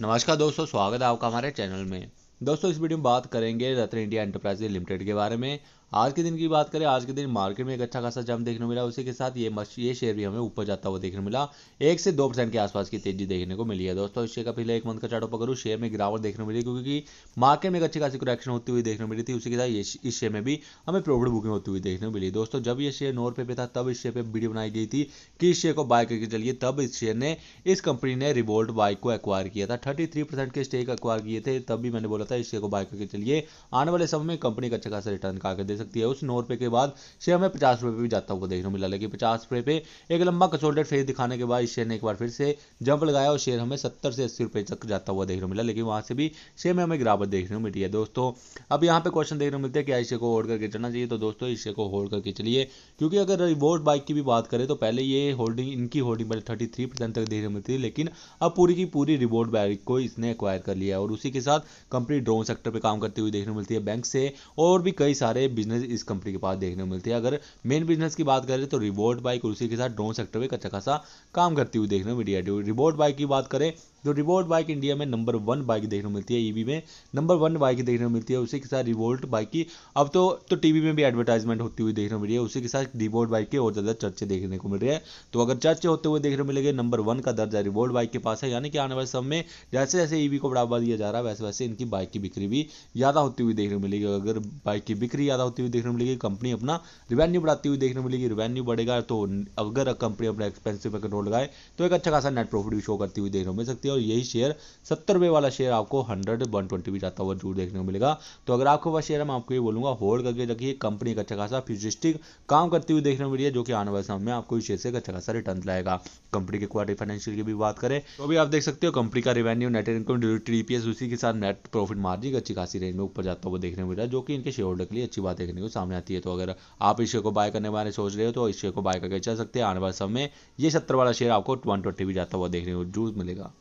नमस्कार दोस्तों स्वागत है आपका हमारे चैनल में दोस्तों इस वीडियो में बात करेंगे रत्न इंडिया एंटरप्राइजेज लिमिटेड के बारे में आज के दिन की बात करें आज के दिन मार्केट में एक अच्छा खासा जम देखने को मिला उसी के साथ ये ये शेयर भी हमें ऊपर जाता हुआ देखने मिला एक से दो परसेंट के आसपास की तेजी देखने को मिली है दोस्तों इस शेयर का पहले एक मंथ का चार्ट ऊपर करूँ शेयर में गिरावट देखने को मिली क्योंकि मार्केट में एक अच्छी खासी कुरेक्शन होती हुई देखने को मिली थी उसी के साथ ये इस शेयर में भी हमें प्रॉफिट बुकिंग होती हुई देखने को मिली दोस्तों जब ये शेयर नौ रुपये पे था तब इस शेयर पर वीडियो बनाई गई थी कि इस शेयर को बाय करके चलिए तब इस शेयर ने इस कंपनी ने रिवोल्ट बाइक को एक्वायर किया था थर्टी थ्री परसेंट के स्टेक एक्वायर किए थे तब भी मैंने बोला था इस शेयर को बाय करके चलिए आने वाले समय में कंपनी का अच्छा खासा रिटर्न का दे सकती है उस नौ रुपए के बाद शेयर हमें पचास रुपए भी जाता हुआ देखने को मिला लेकिन पचास रुपए पे एक लंबा कंसोल्टेड फेस दिखाने के बाद इस शेयर ने एक बार फिर से जंप लगाया और शेयर हमें सत्तर से अस्सी रुपए तक जाता हुआ देखने को मिला लेकिन वहां से भी शेयर में हमें गिरावट देखने को मिली है दोस्तों अब यहाँ पे क्वेश्चन देखने को मिलता है क्या इसे को होल्ड करके चलना चाहिए तो दोस्तों इसे को होल्ड करके चलिए क्योंकि अगर रिवोर्ट बाइक की भी बात करें तो पहले ये होल्डिंग इनकी होल्डिंग पहले थर्टी थ्री परसेंट तक देखने को मिलती है लेकिन अब पूरी की पूरी रिवोर्ट बाइक को इसने एक्वायर कर लिया है और उसी के साथ कंपनी ड्रोन सेक्टर पर काम करती हुई देखने को मिलती है बैंक से और भी कई सारे बिजनेस बिजनेस इस कंपनी के पास देखने को मिलती है अगर मेन बिजनेस की बात करें तो रिबोट बाइक और उसी के साथ ड्रोन सेक्टर में अच्छा खासा काम करती हुई देखने को मिली है रिबोट बाइक की बात करें तो रिवोल्ट बाइक इंडिया में नंबर वन बाइक देखने को मिलती है ईवी e में नंबर वन बाइक देखने को मिलती है उसी के साथ रिवोल्ट बाइक की अब तो तो टीवी में भी एडवर्टाइजमेंट होती हुई देखने को मिल रही है उसी के साथ रिवोल्ट बाइक के और ज़्यादा चर्चे देखने को मिल रहे हैं तो अगर चर्चे होते हुए देखने को मिलेंगे नंबर वन का दर्जा रिवोल्ट बाइक के पास है यानी कि आने वाले समय में जैसे जैसे ईवी e को बढ़ावा दिया जा रहा है वैसे वैसे इनकी बाइक की बिक्री भी ज़्यादा होती हुई देखने को मिलेगी अगर बाइक की बिक्री ज़्यादा होती हुई देखने को मिलेगी कंपनी अपना रिवेन्यू बढ़ाती हुई देखने को मिलेगी रिवेन्यू बढ़ेगा तो अगर कंपनी अपना एक्सपेंसिव पर कंट्रोल लगाए तो एक अच्छा खासा नेट प्रॉफिट भी शो करती हुई देखने को मिल सकती है सकती है और यही शेयर सत्तर रुपए वाला शेयर आपको हंड्रेड वन ट्वेंटी भी जाता हुआ जरूर देखने को मिलेगा तो अगर आपको वह शेयर मैं आपको ये बोलूंगा होल्ड करके रखिए कंपनी का अच्छा खासा फ्यूचरिस्टिक काम करती हुई देखने को मिली है जो कि आने वाले समय में आपको इस शेयर से अच्छा खासा रिटर्न लाएगा कंपनी के क्वार्टर फाइनेंशियल की भी बात करें तो अभी आप देख सकते हो कंपनी का रेवेन्यू नेट इनकम टीपीएस उसी के साथ नेट प्रॉफिट मार्जिन अच्छी खासी रेंज में ऊपर जाता हुआ देखने को मिला जो कि इनके शेयर होल्डर के लिए अच्छी बात देखने को सामने आती है तो अगर आप इस शेयर को बाय करने बारे सोच रहे हो तो इस शेयर को बाय करके चल सकते हैं आने वाले समय में ये सत्तर वाला शेयर आपको वन ट्वेंटी भी जाता हुआ देखने को जूस मिलेगा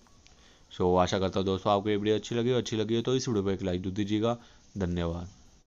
सो आशा करता हूँ दोस्तों आपको ये वीडियो अच्छी लगी अच्छी लगी हो तो इस वीडियो पर एक लाइक दे दीजिएगा धन्यवाद